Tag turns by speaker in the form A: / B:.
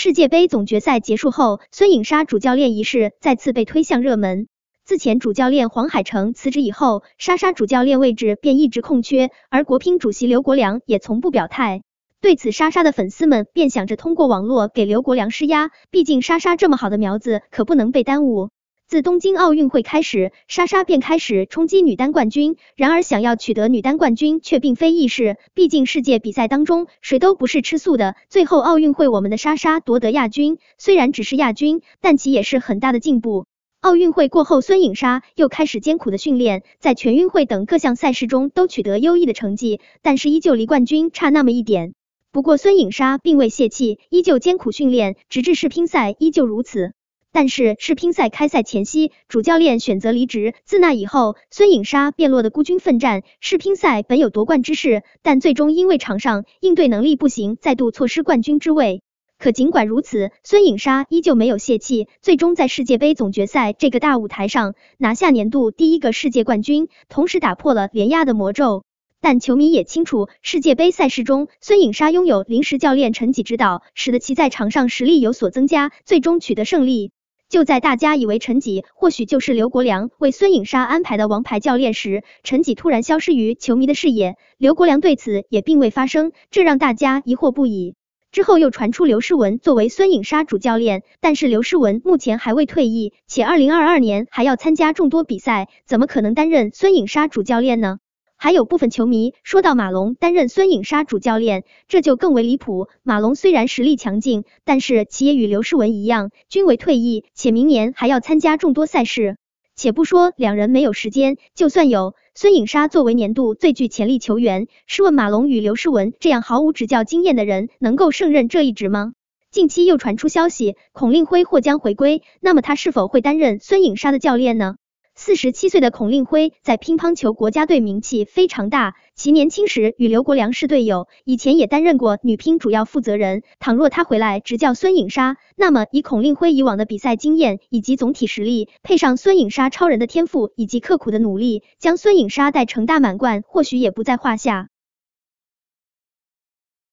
A: 世界杯总决赛结束后，孙颖莎主教练一事再次被推向热门。自前主教练黄海成辞职以后，莎莎主教练位置便一直空缺，而国乒主席刘国梁也从不表态。对此，莎莎的粉丝们便想着通过网络给刘国梁施压，毕竟莎莎这么好的苗子可不能被耽误。自东京奥运会开始，莎莎便开始冲击女单冠军。然而，想要取得女单冠军却并非易事。毕竟，世界比赛当中，谁都不是吃素的。最后，奥运会我们的莎莎夺得亚军，虽然只是亚军，但其也是很大的进步。奥运会过后，孙颖莎又开始艰苦的训练，在全运会等各项赛事中都取得优异的成绩，但是依旧离冠军差那么一点。不过，孙颖莎并未泄气，依旧艰苦训练，直至世乒赛依旧如此。但是世乒赛开赛前夕，主教练选择离职。自那以后，孙颖莎便落得孤军奋战。世乒赛本有夺冠之势，但最终因为场上应对能力不行，再度错失冠军之位。可尽管如此，孙颖莎依旧没有泄气，最终在世界杯总决赛这个大舞台上拿下年度第一个世界冠军，同时打破了连亚的魔咒。但球迷也清楚，世界杯赛事中孙颖莎拥有临时教练陈玘指导，使得其在场上实力有所增加，最终取得胜利。就在大家以为陈吉或许就是刘国梁为孙颖莎安排的王牌教练时，陈吉突然消失于球迷的视野。刘国梁对此也并未发声，这让大家疑惑不已。之后又传出刘诗雯作为孙颖莎主教练，但是刘诗雯目前还未退役，且二零二二年还要参加众多比赛，怎么可能担任孙颖莎主教练呢？还有部分球迷说到马龙担任孙颖莎主教练，这就更为离谱。马龙虽然实力强劲，但是其也与刘诗雯一样均为退役，且明年还要参加众多赛事。且不说两人没有时间，就算有，孙颖莎作为年度最具潜力球员，试问马龙与刘诗雯这样毫无执教经验的人能够胜任这一职吗？近期又传出消息，孔令辉或将回归，那么他是否会担任孙颖莎的教练呢？四十七岁的孔令辉在乒乓球国家队名气非常大，其年轻时与刘国梁是队友，以前也担任过女乒主要负责人。倘若他回来执教孙颖莎，那么以孔令辉以往的比赛经验以及总体实力，配上孙颖莎超人的天赋以及刻苦的努力，将孙颖莎带成大满贯，或许也不在话下。